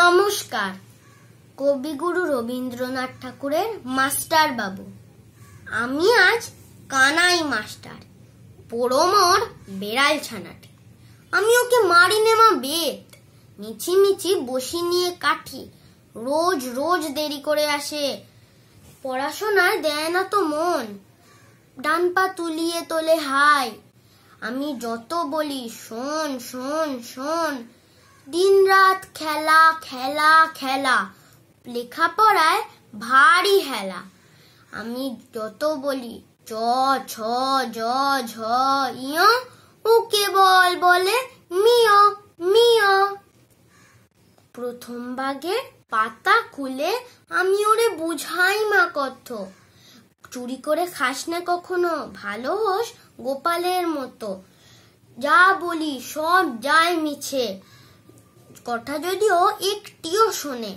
নমস্কার কবিগুরু রবীন্দ্রনাথ ঠাকুরের মাস্টার বাবু আমি আজ কানাই মাস্টার পরমর বেড়াল ছানাটি আমি ওকে মারি নেমা বেত নিচি নিচি বসি নিয়ে কাঠি রোজ রোজ দেরি করে আসে পড়াশোনায় দেয় না তো মন ডান পা তুলিয়ে তোলে হাই আমি যত বলি শোন শোন শোন দিন রাত খেলা খেলা খেলা লেখাপড়ায় ভারী হেলা আমি যত বলি চ ছ জ ঝ ইয় ও কেবল বলে মিয় মিয় প্রথম বাগে পাতা খুলে আমি ওরে বুঝাই মা কত চুরি করে খাস না কখনো ভালো হোস গোপালের মতো যা বলি সব যায় মিছে কথা যদিও একটিও শোনে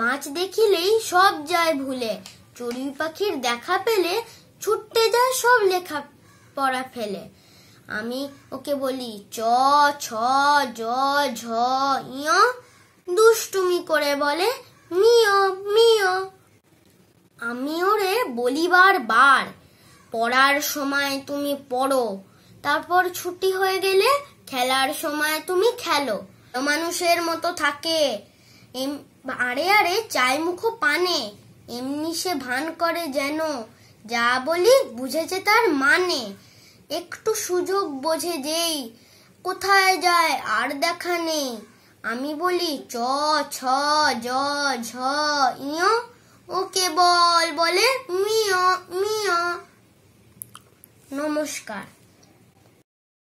মাছ দেখিলেই সব যায় ভুলে চড়ুই পাখির দেখা পেলে ছুটতে যায় সব লেখা পড়া ফেলে আমি ওকে বলি চ ছ জ ঝ দুষ্টুমি করে বলে মিও মিও আমি ওরে বলিবার বার পড়ার সময় তুমি পড়ো তারপর ছুটি হয়ে গেলে খেলার সময় তুমি খেলো মানুষের মতো থাকে আরে আরে মুখ পানে এমনি সে ভান করে যেন যা বলি বুঝেছে তার মানে একটু সুযোগ বোঝে যেই কোথায় যায় আর দেখা নেই আমি বলি চ ছ জ ঝ ইয় ও কেবল বলে মিয় মিয় নমস্কার